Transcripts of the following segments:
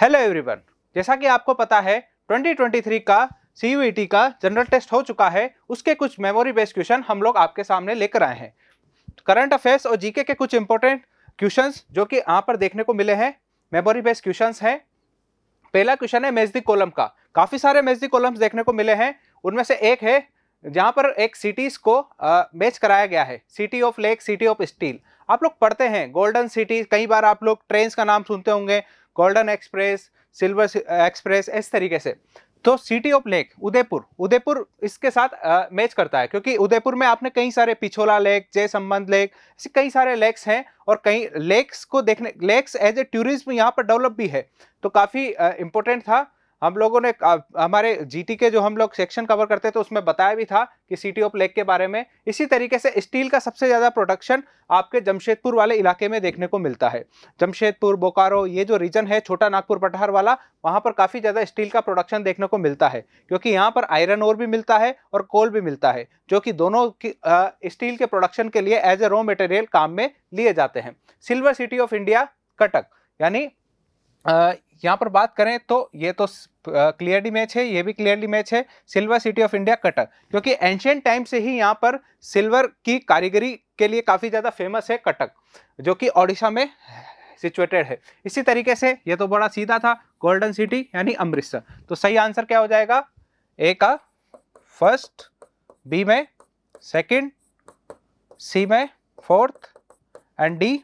Hello everyone जैसा कि आपको पता है 2023 का सी e का जनरल टेस्ट हो चुका है उसके कुछ मेमोरी बेस्ड क्वेश्चन हम लोग आपके सामने लेकर आए हैं करंट अफेयर्स और जीके के कुछ इंपॉर्टेंट क्वेश्चंस जो कि यहाँ पर देखने को मिले हैं मेमोरी बेस्ड क्वेश्चंस हैं पहला क्वेश्चन है मेजदी कॉलम का काफ़ी सारे मेजदी कॉलम्स देखने को मिले हैं उनमें से एक है जहाँ पर एक सिटीज़ को मैच कराया गया है city of lake city of steel आप लोग पढ़ते हैं गोल्डन सिटी कई बार आप लोग ट्रेन्स का नाम सुनते होंगे गोल्डन एक्सप्रेस सिल्वर एक्सप्रेस इस तरीके से तो city of lake Udaipur Udaipur इसके साथ आ, मैच करता है क्योंकि उदयपुर में आपने कई सारे पिछोला लेक जय संबंध लेक ऐसे कई सारे लेक्स हैं और कई लेक्स को देखने लेक्स एज ए टूरिज्म यहाँ पर डेवलप भी है तो काफ़ी इंपॉर्टेंट था हम लोगों ने हमारे जीटी के जो हम लोग सेक्शन कवर करते थे उसमें बताया भी था कि सिटी ऑफ लेक के बारे में इसी तरीके से स्टील का सबसे ज़्यादा प्रोडक्शन आपके जमशेदपुर वाले इलाके में देखने को मिलता है जमशेदपुर बोकारो ये जो रीजन है छोटा नागपुर पठार वाला वहाँ पर काफ़ी ज़्यादा स्टील का प्रोडक्शन देखने को मिलता है क्योंकि यहाँ पर आयरन ओर भी मिलता है और कोल भी मिलता है जो कि दोनों की स्टील के प्रोडक्शन के लिए एज ए रॉ मटेरियल काम में लिए जाते हैं silver city of India Cuttack यानी यहाँ पर बात करें तो ये तो क्लियरली मैच है ये भी क्लियरली मैच है silver city of India Cuttack क्योंकि एंशियंट टाइम से ही यहाँ पर सिल्वर की कारीगरी के लिए काफ़ी ज़्यादा फेमस है कटक जो कि ओडिशा में सिचुएटेड है इसी तरीके से ये तो बड़ा सीधा था गोल्डन सिटी यानी अमृतसर तो सही आंसर क्या हो जाएगा ए का फर्स्ट बी में सेकेंड सी में फोर्थ एंड डी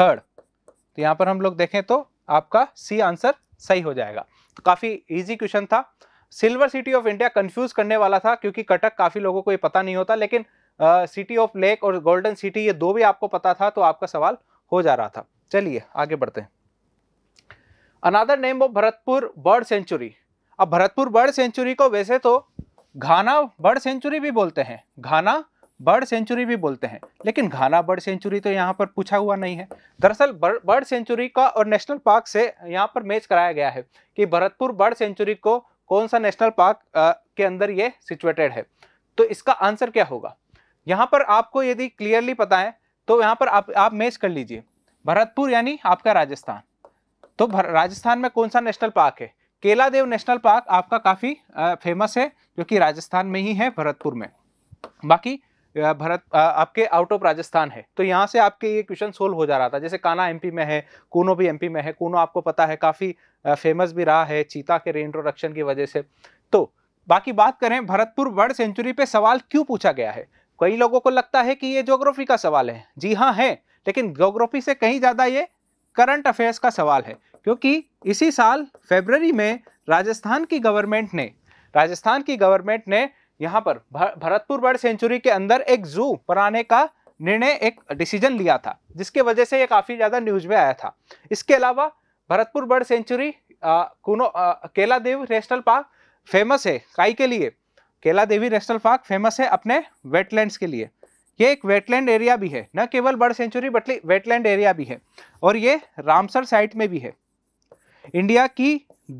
थर्ड तो यहाँ पर हम लोग देखें तो आपका सी आंसर सही हो जाएगा तो काफ़ी इजी क्वेश्चन था silver city of India confuse करने वाला था क्योंकि कटक काफ़ी लोगों को ये पता नहीं होता लेकिन सिटी ऑफ लेक और गोल्डन सिटी ये दो भी आपको पता था तो आपका सवाल हो जा रहा था चलिए आगे बढ़ते हैं another name of Bharatpur bird sanctuary अब भरतपुर बर्ड सेंचुरी को वैसे तो घाना बर्ड सेंचुरी भी बोलते हैं घाना बर्ड सेंचुरी भी बोलते हैं लेकिन घाना बर्ड सेंचुरी तो यहाँ पर पूछा हुआ नहीं है दरअसल बर्ड सेंचुरी का और नेशनल पार्क से यहाँ पर मैच कराया गया है कि भरतपुर बर्ड सेंचुरी को कौन सा नेशनल पार्क के अंदर ये सिचुएटेड है तो इसका आंसर क्या होगा यहाँ पर आपको यदि क्लियरली पता है तो यहाँ पर आप आप मैच कर लीजिए भरतपुर यानी आपका राजस्थान तो राजस्थान में कौन सा नेशनल पार्क है केला देव नेशनल पार्क आपका काफ़ी फेमस है जो कि राजस्थान में ही है भरतपुर में बाकी भरत आपके आउट ऑफ राजस्थान है तो यहाँ से आपके ये क्वेश्चन सोल्व हो जा रहा था जैसे काना एमपी में है कूनो भी एमपी में है कूनो आपको पता है काफ़ी फेमस भी रहा है चीता के रीइंट्रोडक्शन की वजह से तो बाकी बात करें भरतपुर बर्ड सेंचुरी पे सवाल क्यों पूछा गया है कई लोगों को लगता है कि ये जोग्राफी का सवाल है जी हाँ है लेकिन जोग्राफी से कहीं ज़्यादा ये करंट अफेयर्स का सवाल है क्योंकि इसी साल फेबररी में राजस्थान की गवर्नमेंट ने राजस्थान की गवर्नमेंट ने यहाँ पर भरतपुर बर्ड सेंचुरी के अंदर एक जू बनाने का निर्णय एक डिसीजन लिया था जिसके वजह से ये काफ़ी ज़्यादा न्यूज में आया था इसके अलावा भरतपुर बर्ड सेंचुरी कुनो केला देव नेशनल पार्क फेमस है काई के लिए केला देवी नेशनल पार्क फेमस है अपने वेटलैंड्स के लिए ये एक वेटलैंड एरिया भी है न केवल बर्ड सेंचुरी बटली वेटलैंड एरिया भी है और ये रामसर साइट में भी है इंडिया की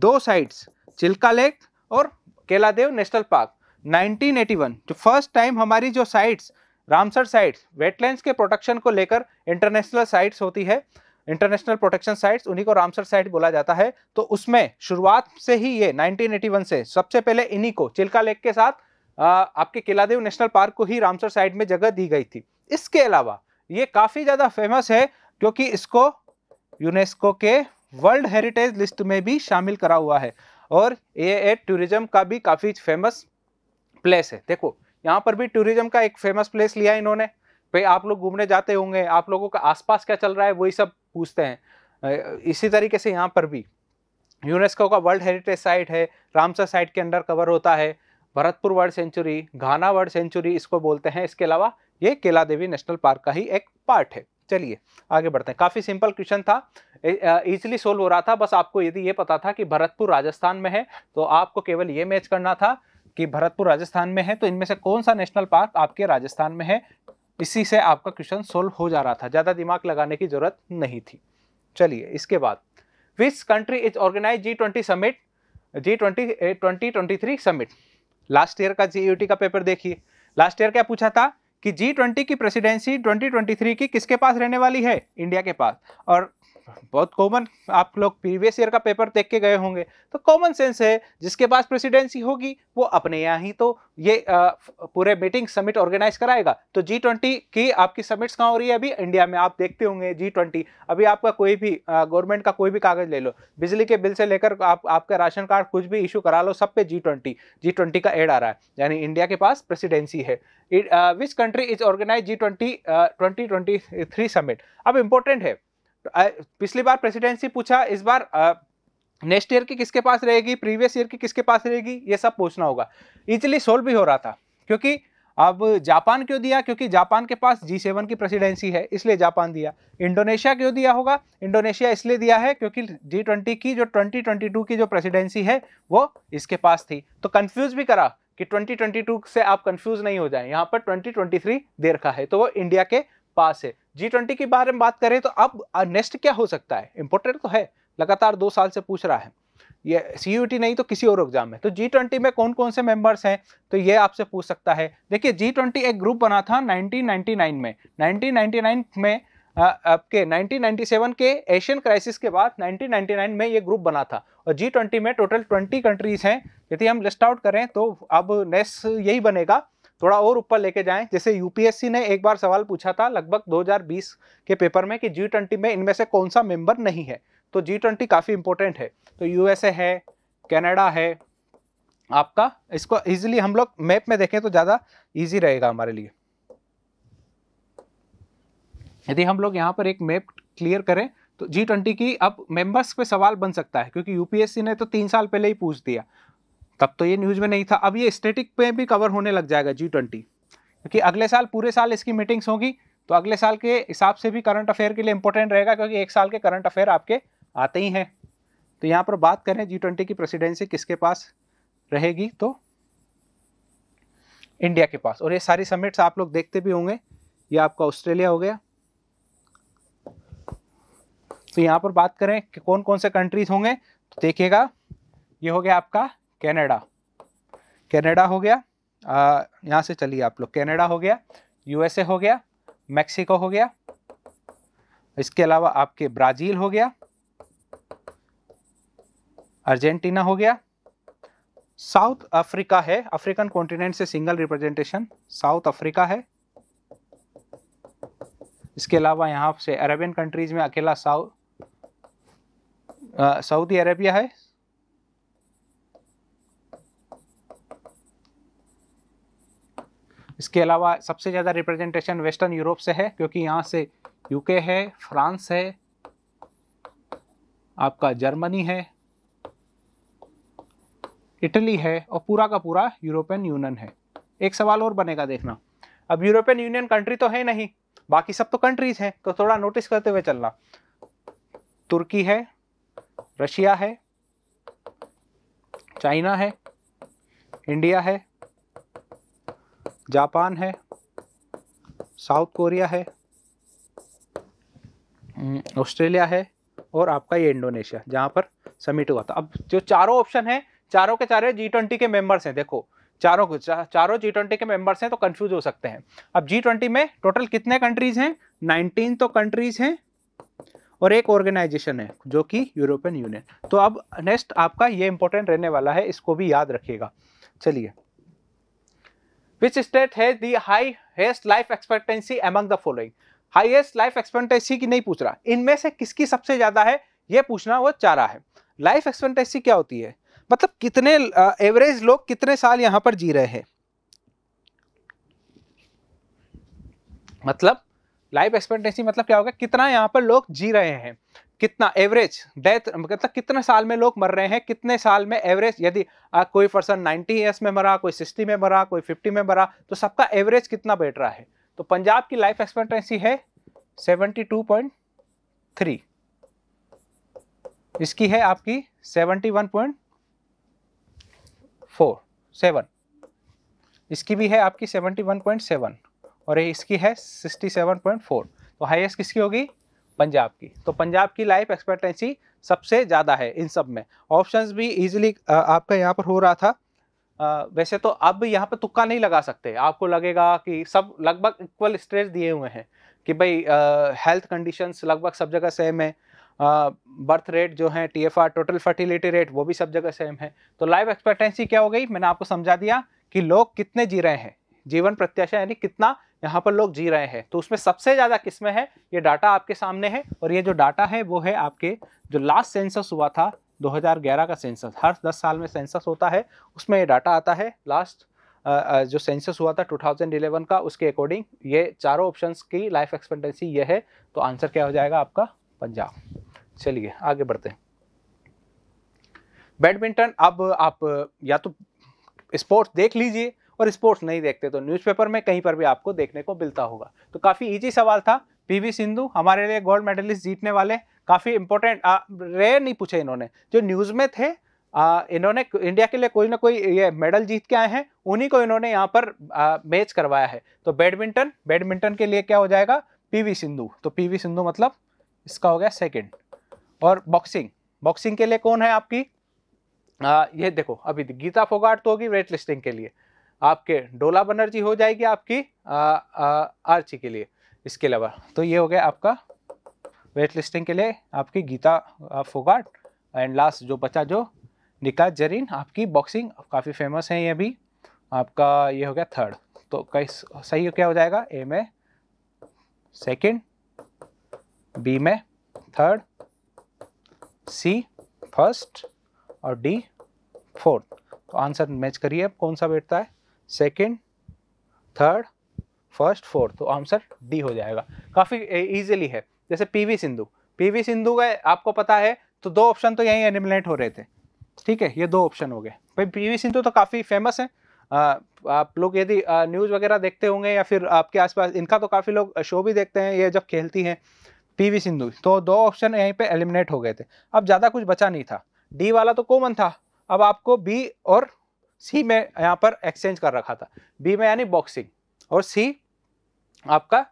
दो साइट्स चिल्का लेक और केलादेव नेशनल पार्क 1981 जो फर्स्ट टाइम हमारी जो साइट्स रामसर साइट्स वेटलैंड्स के प्रोटेक्शन को लेकर इंटरनेशनल साइट्स होती है इंटरनेशनल प्रोटेक्शन साइट्स उन्हीं को रामसर साइट बोला जाता है तो उसमें शुरुआत से ही ये 1981 से सबसे पहले इन्हीं को चिल्का लेक के साथ आ, आपके किलादेव नेशनल पार्क को ही रामसर साइट में जगह दी गई थी इसके अलावा ये काफ़ी ज़्यादा फेमस है क्योंकि इसको यूनेस्को के वर्ल्ड हेरिटेज लिस्ट में भी शामिल करा हुआ है और ये टूरिज्म का भी काफ़ी फेमस प्लेस है देखो यहाँ पर भी टूरिज्म का एक फेमस प्लेस लिया इन्होंने भाई आप लोग घूमने जाते होंगे आप लोगों का आसपास क्या चल रहा है वही सब पूछते हैं इसी तरीके से यहाँ पर भी यूनेस्को का वर्ल्ड हेरिटेज साइट है रामसर साइट के अंडर कवर होता है Bharatpur world sanctuary Ghana world sanctuary इसको बोलते हैं इसके अलावा ये केला देवी नेशनल पार्क का ही एक पार्ट है चलिए आगे बढ़ते हैं काफ़ी सिंपल क्वेश्चन था इजिली सोल्व हो रहा था बस आपको यदि ये पता था कि भरतपुर राजस्थान में है तो आपको केवल ये मैच करना था कि भरतपुर राजस्थान में है तो इनमें से कौन सा नेशनल पार्क आपके राजस्थान में है इसी से आपका क्वेश्चन सोल्व हो जा रहा था ज़्यादा दिमाग लगाने की जरूरत नहीं थी चलिए इसके बाद which country is organise G twenty summit G twenty twenty twenty three summit last year का जी का पेपर देखिए लास्ट ईयर क्या पूछा था कि जी ट्वेंटी की प्रेसिडेंसी 2023 की किसके पास रहने वाली है इंडिया के पास और बहुत कॉमन आप लोग प्रीवियस ईयर का पेपर देख के गए होंगे तो कॉमन सेंस है जिसके पास प्रेसिडेंसी होगी वो अपने यहाँ ही तो ये आ, पूरे मीटिंग समिट ऑर्गेनाइज कराएगा तो जी ट्वेंटी की आपकी समिट्स कहाँ हो रही है अभी इंडिया में आप देखते होंगे जी ट्वेंटी अभी आपका कोई भी गवर्नमेंट का कोई भी कागज ले लो बिजली के बिल से लेकर आप आपका राशन कार्ड कुछ भी इशू करा लो सब पे जी ट्वेंटी जी ट्वेंटी का एड आ रहा है यानी इंडिया के पास प्रेसिडेंसी है which country is organise G twenty twenty twenty three summit अब इंपॉर्टेंट है पिछली बार प्रेसिडेंसी पूछा इस बार नेक्स्ट ईयर की किसके पास रहेगी प्रीवियस ईयर की किसके पास रहेगी ये सब पूछना होगा इजिली सोल्व भी हो रहा था क्योंकि अब जापान क्यों दिया क्योंकि जापान के पास जी सेवन की प्रेसिडेंसी है इसलिए जापान दिया इंडोनेशिया क्यों दिया होगा इंडोनेशिया इसलिए दिया है क्योंकि जी ट्वेंटी की जो ट्वेंटी ट्वेंटी टू की जो प्रेसिडेंसी है वो इसके पास थी तो कंफ्यूज भी करा कि 2022 से आप कंफ्यूज नहीं हो जाए यहाँ पर 2023 दे रखा है तो वो इंडिया के पास है जी ट्वेंटी के बारे में बात करें तो अब नेक्स्ट क्या हो सकता है इंपोर्टेंट तो है लगातार दो साल से पूछ रहा है ये सी नहीं तो किसी और एग्जाम में तो जी ट्वेंटी में कौन कौन से मेंबर्स हैं तो ये आपसे पूछ सकता है देखिए जी ट्वेंटी एक ग्रुप बना था 1999 में 1999 में आपके 1997 के एशियन क्राइसिस के बाद 1999 में ये ग्रुप बना था और जी ट्वेंटी में टोटल 20 कंट्रीज हैं यदि हम लिस्ट आउट करें तो अब नेक्स्ट यही बनेगा थोड़ा और ऊपर लेके जाएं जैसे यूपीएससी ने एक बार सवाल पूछा था लगभग 2020 के पेपर में कि जी ट्वेंटी में इनमें से कौन सा मेंबर नहीं है तो जी ट्वेंटी काफ़ी इंपॉर्टेंट है तो यूएसए है कनाडा है आपका इसको इजीली हम लोग मैप में देखें तो ज़्यादा इजी रहेगा हमारे लिए यदि हम लोग यहाँ पर एक मैप क्लियर करें तो जी ट्वेंटी की अब मेंबर्स पे सवाल बन सकता है क्योंकि यूपीएससी ने तो तीन साल पहले ही पूछ दिया तब तो ये न्यूज़ में नहीं था अब ये स्टेटिक पे भी कवर होने लग जाएगा जी ट्वेंटी क्योंकि अगले साल पूरे साल इसकी मीटिंग्स होगी तो अगले साल के हिसाब से भी करंट अफेयर के लिए इंपॉर्टेंट रहेगा क्योंकि एक साल के करंट अफेयर आपके आते ही हैं तो यहाँ पर बात करें जी ट्वेंटी की प्रेसिडेंसी किसके पास रहेगी तो इंडिया के पास और ये सारी समिट्स आप लोग देखते भी होंगे ये आपका ऑस्ट्रेलिया हो गया तो यहाँ पर बात करें कि कौन कौन से कंट्रीज होंगे तो देखिएगा ये हो गया आपका कनाडा कनाडा हो गया यहाँ से चलिए आप लोग कनाडा हो गया यूएसए हो गया मैक्सिको हो गया इसके अलावा आपके ब्राज़ील हो गया अर्जेंटीना हो गया साउथ अफ्रीका है अफ्रीकन कॉन्टिनेंट से सिंगल रिप्रेजेंटेशन साउथ अफ्रीका है इसके अलावा यहाँ से अरेबियन कंट्रीज में अकेला साउथ सऊदी अरेबिया है इसके अलावा सबसे ज़्यादा रिप्रेजेंटेशन वेस्टर्न यूरोप से है क्योंकि यहाँ से यूके है फ्रांस है आपका जर्मनी है इटली है और पूरा का पूरा यूरोपियन यूनियन है एक सवाल और बनेगा देखना अब यूरोपियन यूनियन कंट्री तो है नहीं बाकी सब तो कंट्रीज हैं तो थोड़ा नोटिस करते हुए चलना तुर्की है रशिया है चाइना है इंडिया है जापान है साउथ कोरिया है ऑस्ट्रेलिया है और आपका ये इंडोनेशिया जहाँ पर समिट हुआ था अब जो चारों ऑप्शन है चारों के चारों जी ट्वेंटी के मेंबर्स हैं देखो चारों को चा, चारों जी ट्वेंटी के मेंबर्स हैं तो कंफ्यूज हो सकते हैं अब जी ट्वेंटी में टोटल कितने कंट्रीज हैं नाइनटीन तो कंट्रीज हैं और एक ऑर्गेनाइजेशन है जो कि यूरोपियन यूनियन तो अब नेक्स्ट आपका ये इंपॉर्टेंट रहने वाला है इसको भी याद रखिएगा चलिए Which state has the highest life expectancy among the following? Highest life expectancy की नहीं पूछ रहा इनमें से किसकी सबसे ज़्यादा है यह पूछना वो चाह रहा है लाइफ एक्सपेक्टेंसी क्या होती है मतलब कितने एवरेज लोग कितने साल यहां पर जी रहे हैं मतलब लाइफ एक्सपेक्टेंसी मतलब क्या होगा कितना यहाँ पर लोग जी रहे हैं कितना एवरेज डेथ मतलब कितने साल में लोग मर रहे हैं कितने साल में एवरेज यदि कोई पर्सन 90 ईयर्स में मरा कोई 60 में मरा कोई 50 में मरा तो सबका एवरेज कितना बैठ रहा है तो पंजाब की लाइफ एक्सपेक्टेंसी है 72.3 इसकी है आपकी 71.4 सेवन इसकी भी है आपकी 71.7 और इसकी है 67.4 तो हाईएस्ट किसकी होगी पंजाब की तो पंजाब की लाइफ एक्सपेक्टेंसी सबसे ज़्यादा है इन सब में ऑप्शंस भी इजीली आपका यहाँ पर हो रहा था आ, वैसे तो अब यहाँ पर तुक्का नहीं लगा सकते आपको लगेगा कि सब लगभग इक्वल स्ट्रेस दिए हुए हैं कि भाई हेल्थ कंडीशंस लगभग सब जगह सेम है बर्थ रेट जो है टी टोटल फर्टिलिटी रेट वो भी सब जगह सेम है तो लाइफ एक्सपेक्टेंसी क्या हो गई मैंने आपको समझा दिया कि लोग कितने जी रहे हैं जीवन प्रत्याशा यानी कितना यहाँ पर लोग जी रहे हैं तो उसमें सबसे ज़्यादा किस्में हैं ये डाटा आपके सामने है और ये जो डाटा है वो है आपके जो लास्ट सेंसस हुआ था 2011 का सेंसस हर 10 साल में सेंसस होता है उसमें ये डाटा आता है लास्ट जो सेंसस हुआ था 2011 का उसके अकॉर्डिंग ये चारों ऑप्शन की लाइफ एक्सपेक्टेंसी ये है तो आंसर क्या हो जाएगा आपका पंजाब चलिए आगे बढ़ते हैं बैडमिंटन अब आप या तो स्पोर्ट्स देख लीजिए और स्पोर्ट्स नहीं देखते तो न्यूज़पेपर में कहीं पर भी आपको देखने को मिलता होगा तो काफ़ी ईजी सवाल था पी सिंधु हमारे लिए गोल्ड मेडलिस्ट जीतने वाले काफ़ी इंपॉर्टेंट रेयर नहीं पूछे इन्होंने जो न्यूज़ में थे आ, इन्होंने इंडिया के लिए कोई ना कोई ये मेडल जीत के आए हैं उन्हीं को इन्होंने यहाँ पर आ, मैच करवाया है तो बैडमिंटन बैडमिंटन के लिए क्या हो जाएगा पीवी सिंधु तो पीवी सिंधु मतलब इसका हो गया सेकंड और बॉक्सिंग बॉक्सिंग के लिए कौन है आपकी आ, ये देखो अभी गीता फोगाट तो होगी वेट लिस्टिंग के लिए आपके डोला बनर्जी हो जाएगी आपकी आर्ची के लिए इसके अलावा तो ये हो गया आपका वेट लिस्टिंग के लिए आपकी गीता फोगाट एंड लास्ट जो बचा जो निकास जरीन आपकी बॉक्सिंग काफ़ी फेमस है ये अभी आपका ये हो गया थर्ड तो कई सही क्या हो जाएगा ए में सेकंड बी में थर्ड सी फर्स्ट और डी फोर्थ तो आंसर मैच करिए अब कौन सा बैठता है सेकेंड थर्ड फर्स्ट फोर्थ तो आंसर डी हो जाएगा काफ़ी ईजिली है जैसे पीवी सिंधु पीवी सिंधु का आपको पता है तो दो ऑप्शन तो यहीं एलिमिनेट हो रहे थे ठीक है ये दो ऑप्शन हो गए भाई पीवी सिंधु तो काफ़ी फेमस है आ, आप लोग यदि न्यूज़ वगैरह देखते होंगे या फिर आपके आसपास इनका तो काफ़ी लोग शो भी देखते हैं ये जब खेलती हैं वी सिंधु तो दो ऑप्शन यहीं पे एलिमिनेट हो गए थे अब ज़्यादा कुछ बचा नहीं था डी वाला तो कॉमन था अब आपको बी और सी में यहाँ पर एक्सचेंज कर रखा था बी में यानी बॉक्सिंग और सी आपका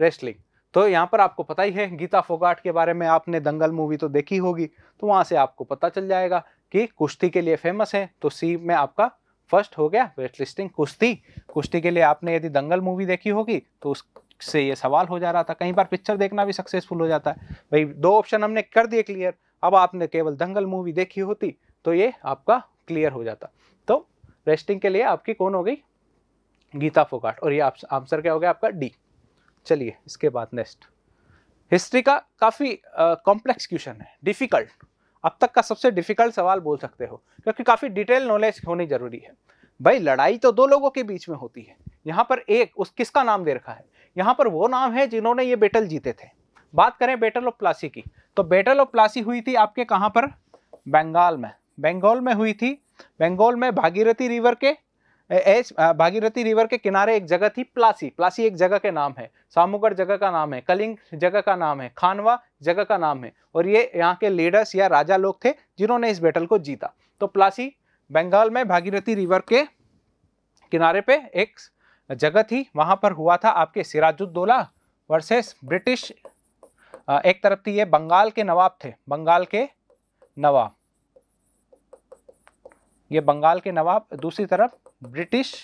रेस्लिंग तो यहाँ पर आपको पता ही है गीता फोगाट के बारे में आपने दंगल मूवी तो देखी होगी तो वहाँ से आपको पता चल जाएगा कि कुश्ती के लिए फेमस है तो सी में आपका फर्स्ट हो गया वेट लिस्टिंग कुश्ती कुश्ती के लिए आपने यदि दंगल मूवी देखी होगी तो उससे ये सवाल हो जा रहा था कई बार पिक्चर देखना भी सक्सेसफुल हो जाता है भाई दो ऑप्शन हमने कर दिए क्लियर अब आपने केवल दंगल मूवी देखी होती तो ये आपका क्लियर हो जाता रेस्टिंग के लिए आपकी कौन हो गई गीता फोगाट और ये आंसर क्या हो गया आपका डी चलिए इसके बाद नेक्स्ट हिस्ट्री का काफ़ी कॉम्प्लेक्स क्वेश्चन है डिफ़िकल्ट अब तक का सबसे डिफ़िकल्ट सवाल बोल सकते हो क्योंकि काफ़ी डिटेल नॉलेज होनी ज़रूरी है भाई लड़ाई तो दो लोगों के बीच में होती है यहाँ पर एक उस किसका नाम दे रखा है यहाँ पर वो नाम है जिन्होंने ये बैटल जीते थे बात करें बैटल ऑफ प्लासी की तो बैटल ऑफ प्लासी हुई थी आपके कहाँ पर बंगाल में बंगाल में हुई थी बंगाल में भागीरथी रिवर के एस भागीरथी रिवर के किनारे एक जगह थी प्लासी प्लासी एक जगह के नाम है सामूगढ़ जगह का नाम है कलिंग जगह का नाम है खानवा जगह का नाम है और ये यहाँ के लीडर्स या राजा लोग थे जिन्होंने इस बैटल को जीता तो प्लासी बंगाल में भागीरथी रिवर के किनारे पे एक जगह थी वहाँ पर हुआ था आपके सिराजुद्दौला वर्सेस ब्रिटिश एक तरफ थी ये बंगाल के नवाब थे बंगाल के नवाब ये बंगाल के नवाब दूसरी तरफ ब्रिटिश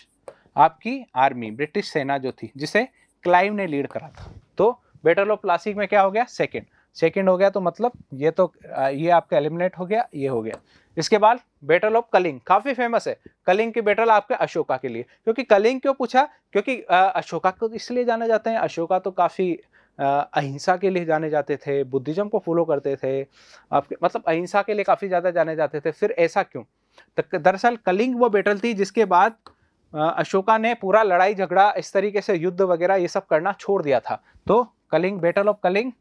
आपकी आर्मी ब्रिटिश सेना जो थी जिसे क्लाइव ने लीड करा था तो बेटल ऑफ प्लासिक में क्या हो गया सेकेंड सेकेंड हो गया तो मतलब ये तो ये आपका एलिमिनेट हो गया ये हो गया इसके बाद बेटल ऑफ कलिंग काफ़ी फेमस है कलिंग की बेटल आपके अशोका के लिए क्योंकि कलिंग क्यों पूछा क्योंकि अशोका को इसलिए जाने जाते हैं अशोका तो काफ़ी अहिंसा के लिए जाने जाते थे बुद्धिज्म को फॉलो करते थे आपके मतलब अहिंसा के लिए काफ़ी ज़्यादा जाने जाते थे फिर ऐसा क्यों दरअसल कलिंग वो बैटल थी जिसके बाद अशोका ने पूरा लड़ाई झगड़ा इस तरीके से युद्ध वगैरह ये सब करना छोड़ दिया था तो कलिंग बैटल ऑफ कलिंग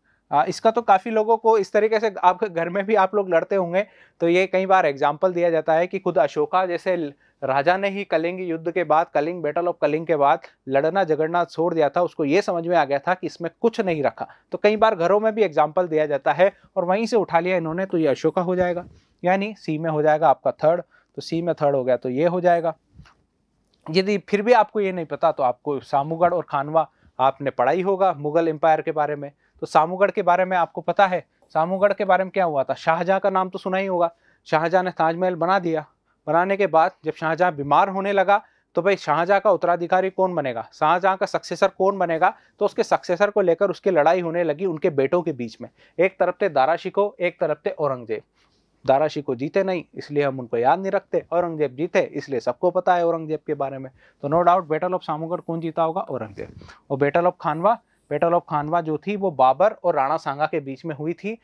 इसका तो काफ़ी लोगों को इस तरीके से आप घर में भी आप लोग लड़ते होंगे तो ये कई बार एग्जाम्पल दिया जाता है कि खुद अशोका जैसे राजा ने ही कलिंग युद्ध के बाद कलिंग बैटल ऑफ कलिंग के बाद लड़ना झगड़ना छोड़ दिया था उसको ये समझ में आ गया था कि इसमें कुछ नहीं रखा तो कई बार घरों में भी एग्जाम्पल दिया जाता है और वहीं से उठा लिया इन्होंने तो ये अशोका हो जाएगा यानी सी में हो जाएगा आपका थर्ड तो सी में थर्ड हो गया तो ये हो जाएगा यदि फिर भी आपको ये नहीं पता तो आपको सामूगढ़ और खानवा आपने पढ़ाई होगा मुगल एम्पायर के बारे में तो सामूगढ़ के बारे में आपको पता है सामूगढ़ के बारे में क्या हुआ था शाहजहाँ का नाम तो सुना ही होगा शाहजहाँ ने ताजमहल बना दिया बनाने के बाद जब शाहजहाँ बीमार होने लगा तो भाई शाहजहाँ का उत्तराधिकारी कौन बनेगा शाहजहाँ का सक्सेसर कौन बनेगा तो उसके सक्सेसर को लेकर उसकी लड़ाई होने लगी उनके बेटों के बीच में एक तरफ थे दारा शिको एक तरफ थे औरंगजेब दारा शिको जीते नहीं इसलिए हम उनको याद नहीं रखते औरंगजेब जीते इसलिए सबको पता है औरंगजेब के बारे में तो no doubt battle of Samugarh कौन जीता होगा औरंगजेब और battle of Khanwa battle of Khanwa जो थी वो बाबर और राणा सांगा के बीच में हुई थी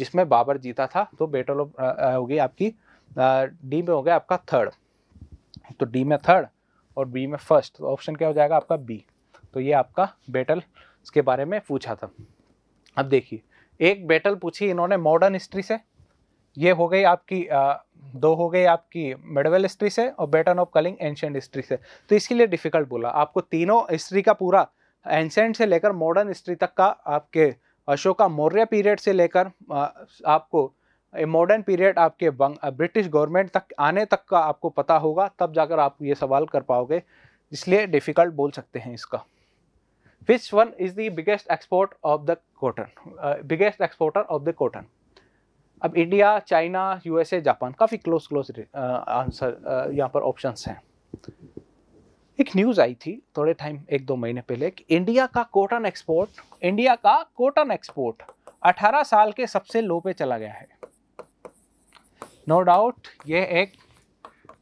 जिसमें बाबर जीता था तो बेटल ऑफ होगी आपकी डी में हो गया आपका थर्ड तो डी में थर्ड और बी में फर्स्ट तो ऑप्शन क्या हो जाएगा आपका बी तो ये आपका बेटल के बारे में पूछा था अब देखिए एक बेटल पूछी इन्होंने मॉडर्न हिस्ट्री से ये हो गई आपकी आ, दो हो गई आपकी मेडवल हिस्ट्री से और battle of Kalinga ancient history से तो इसके लिए डिफिकल्ट बोला आपको तीनों हिस्ट्री का पूरा एंसेंट से लेकर मॉडर्न हिस्ट्री तक का आपके अशोका मौर्य पीरियड से लेकर आपको मॉडर्न पीरियड आपके ब्रिटिश गवर्नमेंट तक आने तक का आपको पता होगा तब जाकर आप ये सवाल कर पाओगे इसलिए डिफ़िकल्ट बोल सकते हैं इसका which one is the biggest export of the cotton biggest exporter of the cotton अब इंडिया चाइना यूएसए जापान काफ़ी क्लोज क्लोज आंसर यहाँ पर ऑप्शंस हैं एक न्यूज़ आई थी थोड़े टाइम एक दो महीने पहले कि इंडिया का कॉटन एक्सपोर्ट इंडिया का कॉटन एक्सपोर्ट 18 साल के सबसे लो पे चला गया है नो डाउट ये एक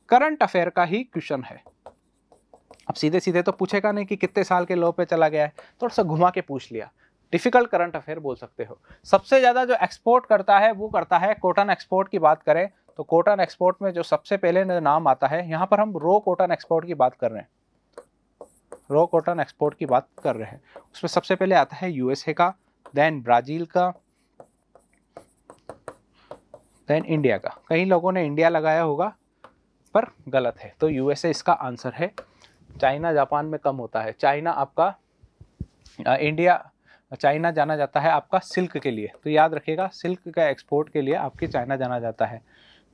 करंट अफेयर का ही क्वेश्चन है अब सीधे सीधे तो पूछेगा नहीं कि कितने साल के लो पे चला गया है थोड़ा सा घुमा के पूछ लिया डिफिकल्ट करंट अफेयर बोल सकते हो सबसे ज़्यादा जो एक्सपोर्ट करता है वो करता है कॉटन एक्सपोर्ट की बात करें तो कॉटन एक्सपोर्ट में जो सबसे पहले नाम आता है यहाँ पर हम रो कॉटन एक्सपोर्ट की बात कर रहे हैं रॉ कॉटन एक्सपोर्ट की बात कर रहे हैं उसमें सबसे पहले आता है यूएसए का देन ब्राज़ील का देन इंडिया का कई लोगों ने इंडिया लगाया होगा पर गलत है तो यूएसए इसका आंसर है चाइना जापान में कम होता है चाइना आपका आ, इंडिया चाइना जाना जाता है आपका सिल्क के लिए तो याद रखिएगा सिल्क का एक्सपोर्ट के लिए आपके चाइना जाना जाता है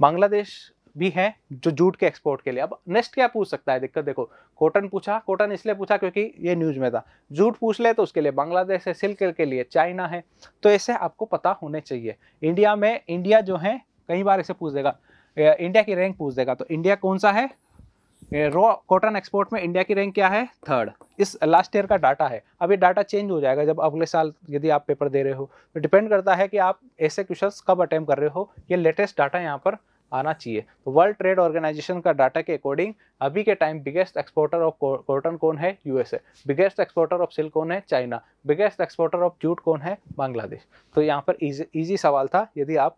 बांग्लादेश भी है जो जूट के एक्सपोर्ट के लिए अब नेक्स्ट क्या पूछ सकता है दिक्कत देखो कॉटन पूछा कॉटन इसलिए पूछा क्योंकि ये न्यूज में था जूट पूछ ले तो उसके लिए बांग्लादेश है सिल्क के लिए चाइना है तो ऐसे आपको पता होने चाहिए इंडिया में इंडिया जो है कई बार इसे पूछ देगा इंडिया की रैंक पूछ देगा तो इंडिया कौन सा है रॉ कॉटन एक्सपोर्ट में इंडिया की रैंक क्या है थर्ड इस लास्ट ईयर का डाटा है अब ये डाटा चेंज हो जाएगा जब अगले साल यदि आप पेपर दे रहे हो तो डिपेंड करता है कि आप ऐसे क्वेश्चंस कब अटैम्प कर रहे हो ये लेटेस्ट डाटा यहाँ पर आना चाहिए तो वर्ल्ड ट्रेड ऑर्गेनाइजेशन का डाटा के अकॉर्डिंग अभी के time biggest exporter of cotton कौन है USA biggest exporter of silk कौन है China biggest exporter of jute कौन है बांग्लादेश तो यहाँ पर ईजी सवाल था यदि आप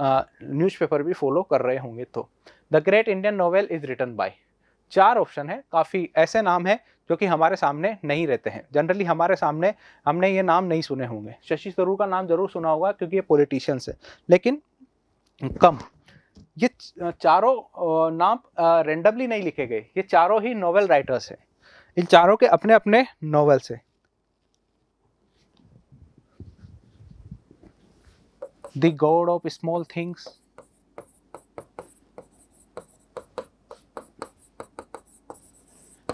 न्यूज़पेपर भी फॉलो कर रहे होंगे तो the Great Indian Novel is written by चार ऑप्शन है काफ़ी ऐसे नाम हैं जो कि हमारे सामने नहीं रहते हैं जनरली हमारे सामने हमने ये नाम नहीं सुने होंगे शशि थरूर का नाम जरूर सुना होगा क्योंकि ये पॉलिटिशियंस है लेकिन कम ये चारों नाम रेंडमली नहीं लिखे गए ये चारों ही नॉवेल राइटर्स हैं इन चारों के अपने अपने नॉवेल्स हैं the God of Small Things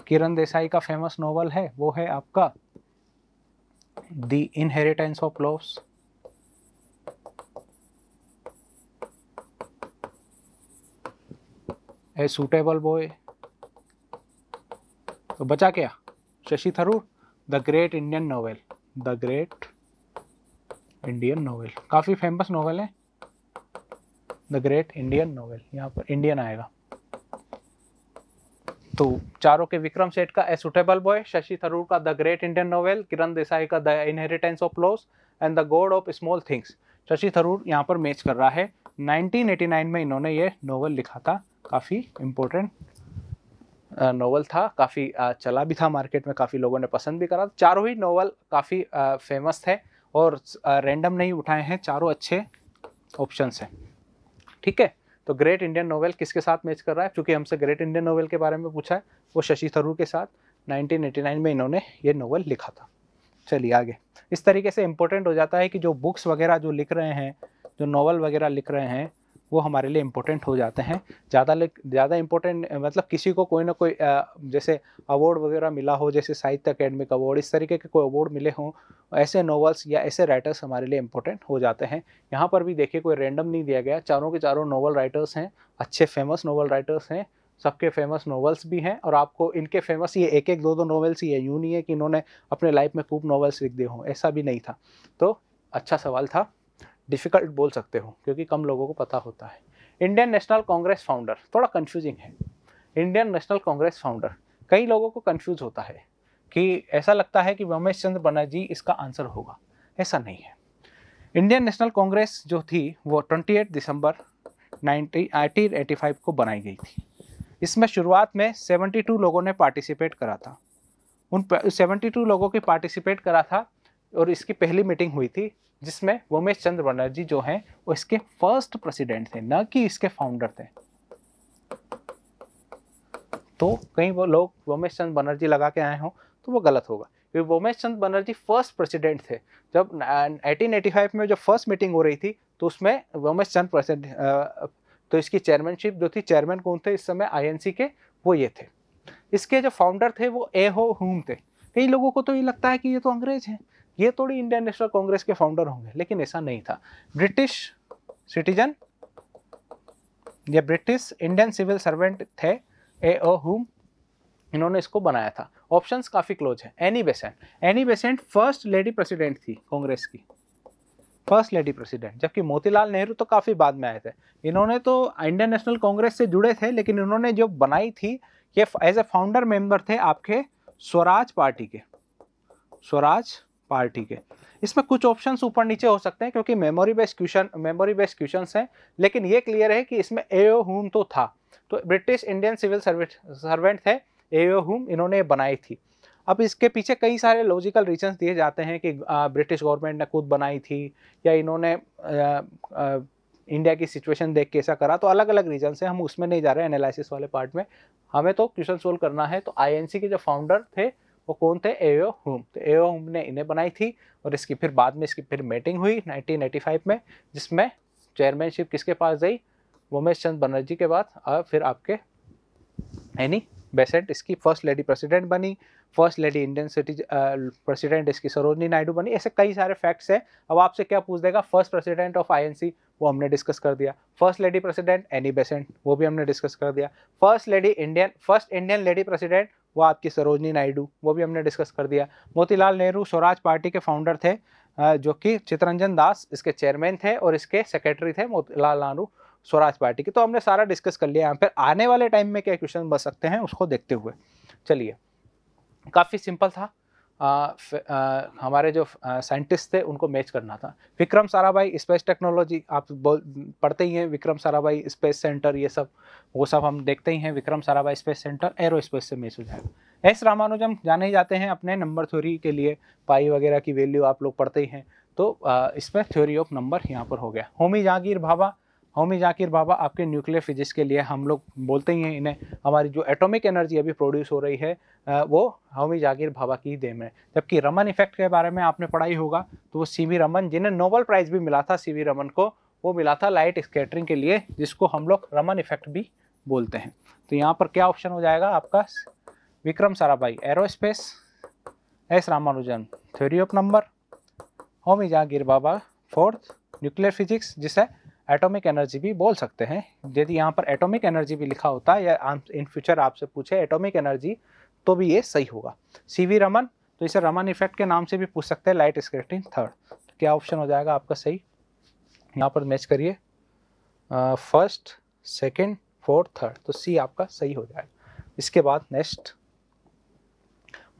Kiran Desai का फेमस नॉवल है वो है आपका the Inheritance of Loss a Suitable Boy तो बचा क्या Shashi Tharoor the Great Indian Novel the Great Indian Novel काफ़ी फेमस नोवेल है द ग्रेट इंडियन नोवेल यहाँ पर इंडियन आएगा तो चारों के विक्रम सेठ का a Suitable Boy Shashi Tharoor का the Great Indian Novel Kiran Desai का the Inheritance of Loss and the God of Small Things Shashi Tharoor यहाँ पर मैच कर रहा है 1989 में इन्होंने ये नोवेल लिखा था काफ़ी इम्पोर्टेंट नोवेल था काफ़ी चला भी था मार्केट में काफ़ी लोगों ने पसंद भी करा चारों ही नोवेल काफ़ी फेमस थे और रैंडम नहीं उठाए हैं चारों अच्छे ऑप्शन हैं ठीक है तो ग्रेट इंडियन नोवेल किसके साथ मैच कर रहा है क्योंकि हमसे ग्रेट इंडियन नोवेल के बारे में पूछा है वो शशि थरूर के साथ 1989 में इन्होंने ये नोवेल लिखा था चलिए आगे इस तरीके से इम्पोर्टेंट हो जाता है कि जो बुक्स वगैरह जो लिख रहे हैं जो नॉवल वगैरह लिख रहे हैं वो हमारे लिए इम्पोर्टेंट हो जाते हैं ज़्यादा ज़्यादा इम्पोर्टेंट मतलब किसी को कोई ना कोई जैसे अवार्ड वगैरह मिला हो जैसे साहित्य अकेडमिक अवार्ड इस तरीके के कोई अवार्ड मिले हों ऐसे नॉवल्स या ऐसे राइटर्स हमारे लिए इम्पोर्टेंट हो जाते हैं यहाँ पर भी देखिए कोई रेंडम नहीं दिया गया चारों के चारों नॉवल राइटर्स हैं अच्छे फेमस नॉवल राइटर्स हैं सबके फेमस नॉवल्स भी हैं और आपको इनके फेमस ये एक एक दो दो नॉवल्स ही है यूँ नहीं है कि इन्होंने अपने लाइफ में खूब नॉवल्स लिख दिए हों ऐसा भी नहीं था तो अच्छा सवाल था डिफ़िकल्ट बोल सकते हो क्योंकि कम लोगों को पता होता है इंडियन नेशनल कांग्रेस फाउंडर थोड़ा कन्फ्यूजिंग है इंडियन नेशनल कांग्रेस फाउंडर कई लोगों को कन्फ्यूज होता है कि ऐसा लगता है कि रमेश चंद्र बनर्जी इसका आंसर होगा ऐसा नहीं है इंडियन नेशनल कांग्रेस जो थी वो 28 दिसंबर 1985 को बनाई गई थी इसमें शुरुआत में 72 लोगों ने पार्टिसिपेट करा था उन 72 लोगों की पार्टिसिपेट करा था और इसकी पहली मीटिंग हुई थी जिसमें वोमेश चंद्र बनर्जी जो हैं वो इसके फर्स्ट प्रेसिडेंट थे ना कि इसके फाउंडर थे तो कहीं वो लोग वोमेश चंद्र बनर्जी लगा के आए हों तो वो गलत होगा क्योंकि वोमेश चंद्र बनर्जी फर्स्ट प्रेसिडेंट थे जब 1885 में जो फर्स्ट मीटिंग हो रही थी तो उसमें वोमेश चंद्र प्रेसिडेंट तो इसकी चेयरमैनशिप जो थी चेयरमैन कौन थे इस समय आई के वो ये थे इसके जो फाउंडर थे वो ए हो हूम थे कई लोगों को तो ये लगता है कि ये तो अंग्रेज हैं ये थोड़ी इंडियन नेशनल कांग्रेस के फाउंडर होंगे लेकिन ऐसा नहीं था ब्रिटिश सिटीजन ये ब्रिटिश इंडियन सिविल सर्वेंट थे ए ओ हुम इन्होंने इसको बनाया था ऑप्शंस काफ़ी क्लोज है Annie Besant Annie Besant first lady president थी कांग्रेस की फर्स्ट लेडी प्रेसिडेंट जबकि मोतीलाल नेहरू तो काफ़ी बाद में आए थे इन्होंने तो इंडियन नेशनल कांग्रेस से जुड़े थे लेकिन इन्होंने जो बनाई थी ये एज ए फाउंडर मेंबर थे आपके स्वराज पार्टी के स्वराज पार्टी के इसमें कुछ ऑप्शंस ऊपर नीचे हो सकते हैं क्योंकि memory based question memory based question हैं लेकिन ये क्लियर है कि इसमें एओ होम तो था तो British Indian civil service servant थे एओ होम इन्होंने बनाई थी अब इसके पीछे कई सारे लॉजिकल रीजंस दिए जाते हैं कि ब्रिटिश गवर्नमेंट ने खुद बनाई थी या इन्होंने आ, आ, इंडिया की सिचुएशन देख के ऐसा करा तो अलग अलग रीजन से हम उसमें नहीं जा रहे एनालिसिस वाले पार्ट में हमें तो क्वेश्चन सोल्व करना है तो आईएनसी के जो फाउंडर थे वो कौन थे एओ होम तो एओ होम ने इन्हें बनाई थी और इसकी फिर बाद में इसकी फिर मीटिंग हुई 1985 में जिसमें चेयरमैनशिप किसके पास गई वोमेश चंद बनर्जी के बाद और फिर आपके एनी बेसेंट इसकी फर्स्ट लेडी प्रेसिडेंट बनी first lady Indian citizen president इसकी सरोजनी नायडू बनी ऐसे कई सारे फैक्ट्स हैं अब आपसे क्या पूछ देगा फर्स्ट प्रेसिडेंट ऑफ आईएनसी वो हमने डिस्कस कर दिया first lady president Annie Besant वो भी हमने डिस्कस कर दिया first lady Indian first Indian lady president वो आपकी सरोजनी नायडू वो भी हमने डिस्कस कर दिया मोतीलाल नेहरू स्वराज पार्टी के फाउंडर थे जो कि चित्रंजन दास इसके चेयरमैन थे और इसके सेक्रेटरी थे मोतीलाल नेहरू स्वराज पार्टी के तो हमने सारा डिस्कस कर लिया यहाँ पर आने वाले टाइम में क्या क्वेश्चन बच सकते हैं उसको देखते हुए चलिए काफ़ी सिंपल था आ, फ, आ, हमारे जो साइंटिस्ट थे उनको मैच करना था विक्रम साराभाई स्पेस टेक्नोलॉजी आप बोल पढ़ते ही हैं विक्रम साराभाई स्पेस सेंटर ये सब वो सब हम देखते ही हैं Vikram Sarabhai space centre aero space से मैच हो जाएगा एस रामानुजम जाने ही जाते हैं अपने नंबर थ्योरी के लिए पाई वगैरह की वैल्यू आप लोग पढ़ते ही हैं तो इसमें थ्योरी ऑफ नंबर यहाँ पर हो गया होमी जहांगीर भाभा होमी जाकिर बाबा आपके न्यूक्लियर फिजिक्स के लिए हम लोग बोलते ही हैं इन्हें हमारी जो एटॉमिक एनर्जी अभी प्रोड्यूस हो रही है वो होमी जाकिर बाबा की देन में जबकि रमन इफेक्ट के बारे में आपने पढ़ाई होगा तो वो सी रमन जिन्हें नोबल प्राइज़ भी मिला था सी रमन को वो मिला था लाइट स्केटरिंग के लिए जिसको हम लोग रमन इफेक्ट भी बोलते हैं तो यहाँ पर क्या ऑप्शन हो जाएगा आपका Vikram Sarabhai aerospace S Ramanujan theory of number Homi Jehangir Bhabha fourth nuclear physics जिसे एटॉमिक एनर्जी भी बोल सकते हैं यदि यहाँ पर एटॉमिक एनर्जी भी लिखा होता या इन फ्यूचर आपसे पूछे एटॉमिक एनर्जी तो भी ये सही होगा सी वी रमन तो इसे रमन इफेक्ट के नाम से भी पूछ सकते हैं लाइट स्केटिंग थर्ड क्या ऑप्शन हो जाएगा आपका सही यहाँ पर मैच करिए फर्स्ट सेकेंड फोर्थ थर्ड तो सी आपका सही हो जाएगा इसके बाद नेक्स्ट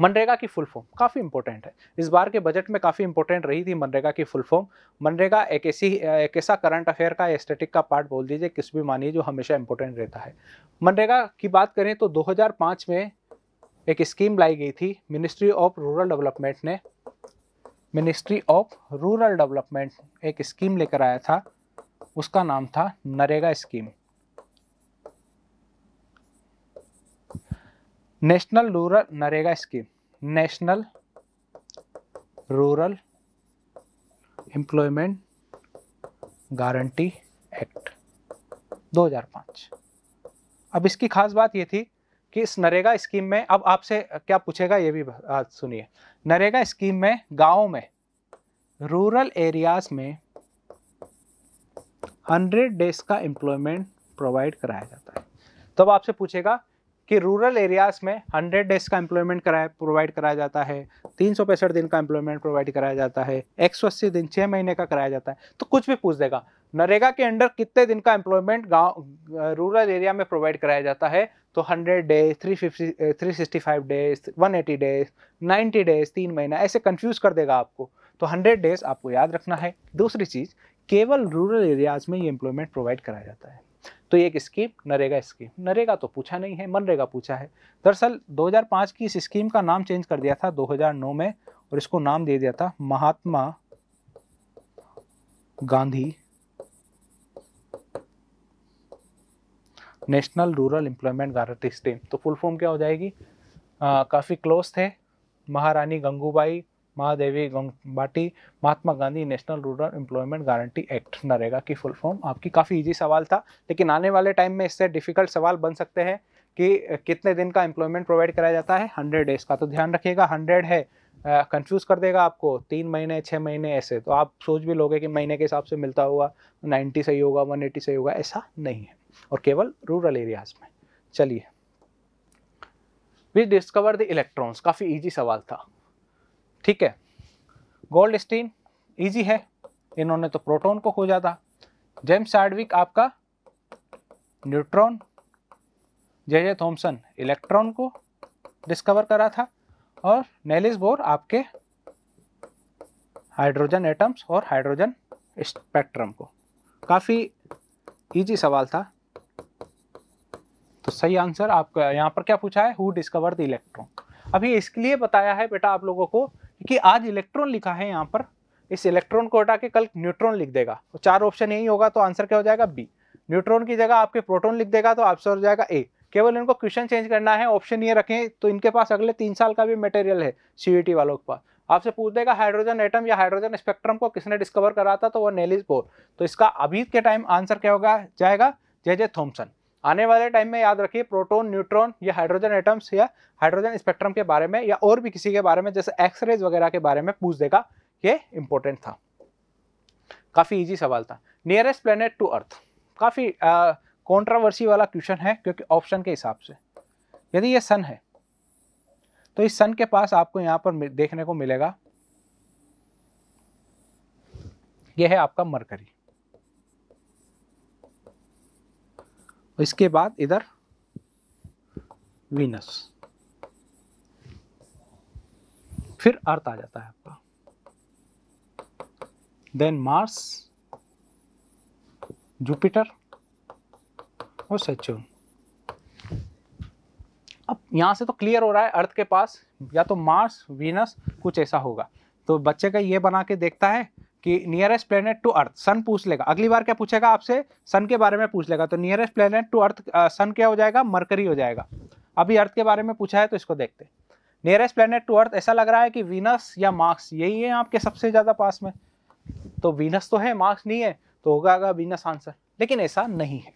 मनरेगा की फुल फॉर्म काफ़ी इंपॉर्टेंट है इस बार के बजट में काफ़ी इंपॉर्टेंट रही थी मनरेगा की फुल फॉर्म मनरेगा एक ऐसी एक ऐसा करंट अफेयर का एस्टेटिक का पार्ट बोल दीजिए किस भी मानिए जो हमेशा इंपॉर्टेंट रहता है मनरेगा की बात करें तो 2005 में एक स्कीम लाई गई थी मिनिस्ट्री ऑफ रूरल डेवलपमेंट ने मिनिस्ट्री ऑफ रूरल डेवलपमेंट एक स्कीम लेकर आया था उसका नाम था NREGA scheme national rural NREGA scheme national rural employment guarantee act 2005 अब इसकी खास बात ये थी कि इस नरेगा स्कीम में अब आपसे क्या पूछेगा ये भी बात सुनिए नरेगा स्कीम में गाँव में रूरल एरियाज में 100 डेज का एम्प्लॉयमेंट प्रोवाइड कराया जाता है तब तो आपसे पूछेगा कि रूरल एरियाज़ में 100 डेज का एम्प्लॉयमेंट कराया प्रोवाइड कराया जाता है तीन दिन का एम्प्लॉयमेंट प्रोवाइड कराया जाता है एक दिन छः महीने का कराया जाता है तो कुछ भी पूछ देगा नरेगा के अंडर कितने दिन का एम्प्लॉयमेंट गांव रूरल एरिया में प्रोवाइड कराया जाता है तो 100 डेज 350 365 डेज 180 डेज 90 डेज तीन महीना ऐसे कंफ्यूज कर देगा आपको तो 100 डेज आपको याद रखना है दूसरी चीज़ केवल रूरल एरियाज़ में ये एम्प्लॉयमेंट प्रोवाइड कराया जाता है तो एक स्कीम नरेगा स्कीम नरेगा तो पूछा नहीं है मनरेगा पूछा है दरअसल 2005 की इस स्कीम का नाम चेंज कर दिया था 2009 में और इसको नाम दे दिया था Mahatma Gandhi national rural employment guarantee scheme तो फुल फॉर्म क्या हो जाएगी काफ़ी क्लोज थे महारानी गंगूबाई महादेवी बाटी Mahatma Gandhi national rural employment guarantee act NREGA की फुल फॉर्म आपकी काफ़ी इजी सवाल था लेकिन आने वाले टाइम में इससे डिफिकल्ट सवाल बन सकते हैं कि कितने दिन का एम्प्लॉयमेंट प्रोवाइड कराया जाता है हंड्रेड डेज का तो ध्यान रखिएगा हंड्रेड है कंफ्यूज कर देगा आपको तीन महीने छः महीने ऐसे तो आप सोच भी लोगे कि महीने के हिसाब से मिलता होगा नाइन्टी सही होगा वन एटी सही होगा ऐसा नहीं है और केवल रूरल एरियाज में चलिए विच डिस्कवर द इलेक्ट्रॉन्स काफ़ी ईजी सवाल था ठीक है गोल्ड स्टीन इजी है इन्होंने तो प्रोटॉन को खोजा था जेम्स हार्डविक आपका neutron J J Thomson electron को डिस्कवर करा था और नेलिस बोर आपके हाइड्रोजन एटम्स और हाइड्रोजन स्पेक्ट्रम को काफ़ी इजी सवाल था तो सही आंसर आपका यहाँ पर क्या पूछा है हु डिस्कवर द इलेक्ट्रॉन अभी इसके लिए बताया है बेटा आप लोगों को क्योंकि आज इलेक्ट्रॉन लिखा है यहाँ पर इस इलेक्ट्रॉन को हटा के कल न्यूट्रॉन लिख देगा तो चार ऑप्शन यही होगा तो आंसर क्या हो जाएगा बी न्यूट्रॉन की जगह आपके प्रोटॉन लिख देगा तो आंसर हो जाएगा ए केवल इनको क्वेश्चन चेंज करना है ऑप्शन ये रखें तो इनके पास अगले तीन साल का भी मटेरियल है सी वालों के पास आपसे पूछ देगा हाइड्रोजन एटम या हाइड्रोजन स्पेक्ट्रम को किसने डिस्कवर करा था तो वो नेलिस बोर तो इसका अभी के टाइम आंसर क्या होगा जाएगा जय जे थॉम्सन आने वाले टाइम में याद रखिए प्रोटोन न्यूट्रॉन या हाइड्रोजन एटम्स या हाइड्रोजन स्पेक्ट्रम के बारे में या और भी किसी के बारे में जैसे एक्सरेज वगैरह के बारे में पूछ देगा ये इंपॉर्टेंट था काफ़ी ईजी सवाल था नियरेस्ट प्लेनेट टू अर्थ काफ़ी कॉन्ट्रावर्सी वाला क्वेश्चन है क्योंकि ऑप्शन के हिसाब से यदि ये सन है तो इस सन के पास आपको यहाँ पर देखने को मिलेगा यह है आपका मरकरी इसके बाद इधर वीनस फिर अर्थ आ जाता है आपका देन मार्स जुपिटर और सैचून अब यहां से तो क्लियर हो रहा है अर्थ के पास या तो मार्स वीनस कुछ ऐसा होगा तो बच्चे का ये बना के देखता है कि nearest planet to earth sun पूछ लेगा अगली बार क्या पूछेगा आपसे सन के बारे में पूछ लेगा तो nearest planet to earth sun क्या हो जाएगा मरकरी हो जाएगा अभी अर्थ के बारे में पूछा है तो इसको देखते नियरेस्ट प्लेनेट टू अर्थ ऐसा लग रहा है कि वीनस या मार्क्स यही है आपके सबसे ज़्यादा पास में तो वीनस तो है मार्क्स नहीं है तो होगा वीनस आंसर लेकिन ऐसा नहीं है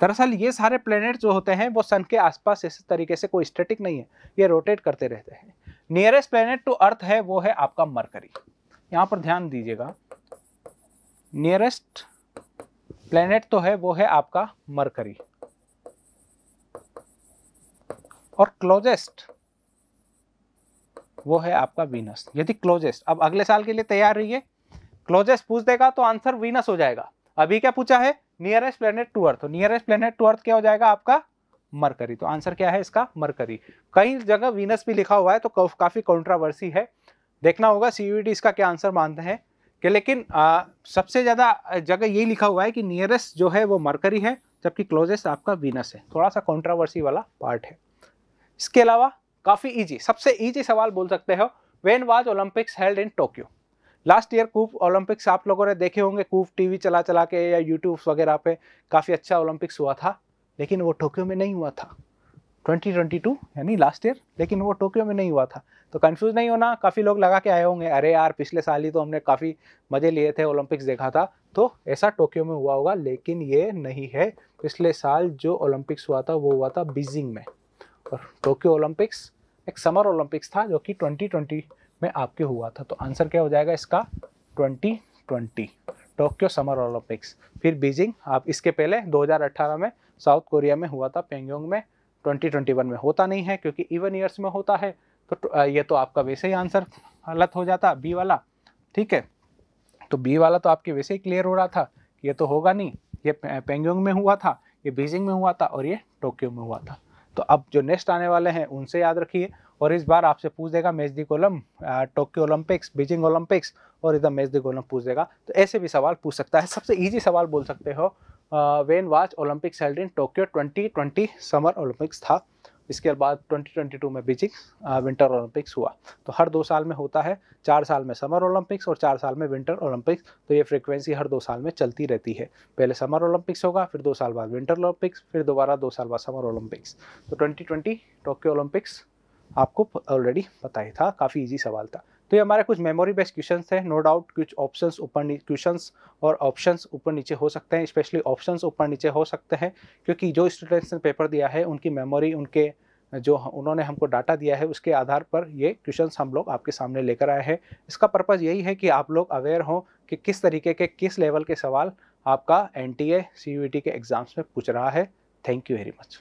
दरअसल ये सारे प्लेनेट जो होते हैं वो सन के आसपास इस तरीके से कोई स्टेटिक नहीं है ये रोटेट करते रहते हैं नियरेस्ट प्लेनेट टू अर्थ है वो है आपका मरकरी यहाँ पर ध्यान दीजिएगा नियरेस्ट प्लेनेट तो है वो है आपका मरकरी और क्लोजेस्ट वो है आपका वीनस यदि क्लोजेस्ट अब अगले साल के लिए तैयार रहिए क्लोजेस्ट पूछ देगा तो आंसर वीनस हो जाएगा अभी क्या पूछा है nearest planet to earth nearest planet to earth क्या हो जाएगा आपका मरकरी तो आंसर क्या है इसका मरकरी कई जगह वीनस भी लिखा हुआ है तो काफी कॉन्ट्रावर्सी है देखना होगा सी इसका क्या आंसर मानते हैं कि लेकिन आ, सबसे ज़्यादा जगह यही लिखा हुआ है कि नियरेस्ट जो है वो मरकरी है जबकि क्लोजेस्ट आपका वीनस है थोड़ा सा कॉन्ट्रावर्सी वाला पार्ट है इसके अलावा काफ़ी ईजी सबसे ईजी सवाल बोल सकते हो when was Olympics held in Tokyo last year कूप ओलंपिक्स आप लोगों ने देखे होंगे कूप टीवी चला चला के या यूट्यूब वगैरह पे काफ़ी अच्छा ओलंपिक्स हुआ था लेकिन वो टोक्यो में नहीं हुआ था 2022 यानी लास्ट ईयर लेकिन वो टोक्यो में नहीं हुआ था तो कंफ्यूज नहीं होना काफ़ी लोग लगा के आए होंगे अरे यार पिछले साल ही तो हमने काफ़ी मज़े लिए थे ओलंपिक्स देखा था तो ऐसा टोक्यो में हुआ होगा लेकिन ये नहीं है पिछले साल जो ओलंपिक्स हुआ था वो हुआ था बीजिंग में और टोक्यो ओलंपिक्स एक समर ओलंपिक्स था जो कि 2020 में आपके हुआ था तो आंसर क्या हो जाएगा इसका ट्वेंटी टोक्यो समर ओलंपिक्स फिर बीजिंग आप इसके पहले 2018 में साउथ कोरिया में हुआ था पेंगोंग में 2021 में होता नहीं है क्योंकि इवन ईयर्स में होता है तो, तो ये तो आपका वैसे ही आंसर गलत हो जाता बी वाला ठीक है तो बी वाला तो आपके वैसे ही क्लियर हो रहा था ये तो होगा नहीं ये पेंगोंग में हुआ था ये बीजिंग में हुआ था और ये टोक्यो में हुआ था तो अब जो नेक्स्ट आने वाले हैं उनसे याद रखिए और इस बार आपसे पूछ देगा मेजदी कोलम टोक्यो ओलंपिक्स बीजिंग ओलंपिक्स और इधर मेजदी कोलम पूछ देगा तो ऐसे भी सवाल पूछ सकता है सबसे ईजी सवाल बोल सकते हो when was Olympics held in Tokyo twenty summer Olympics था इसके बाद 2022 में बीजिंग विंटर ओलंपिक्स हुआ तो हर दो साल में होता है चार साल में समर ओलंपिक्स और चार साल में विंटर ओलंपिक्स तो ये फ्रिक्वेंसी हर दो साल में चलती रहती है पहले समर ओलंपिक्स होगा फिर दो साल बाद विंटर ओलंपिक्स फिर दोबारा दो साल बाद समर ओलंपिक्स तो ट्वेंटी टोक्यो ओलंपिक्स आपको ऑलरेडी पता ही था काफ़ी ईजी सवाल था तो ये हमारे कुछ मेमोरी बेस्ड क्वेश्चन है नो डाउट कुछ ऑप्शंस ऊपर क्वेश्चन और ऑप्शंस ऊपर नीचे हो सकते हैं स्पेशली ऑप्शंस ऊपर नीचे हो सकते हैं क्योंकि जो स्टूडेंट्स ने पेपर दिया है उनकी मेमोरी उनके जो उन्होंने हमको डाटा दिया है उसके आधार पर ये क्वेश्चंस हम लोग आपके सामने लेकर आए हैं इसका पर्पज़ यही है कि आप लोग अवेयर हों कि किस तरीके के किस लेवल के सवाल आपका एन टी के एग्ज़ाम्स में पूछ रहा है थैंक यू वेरी मच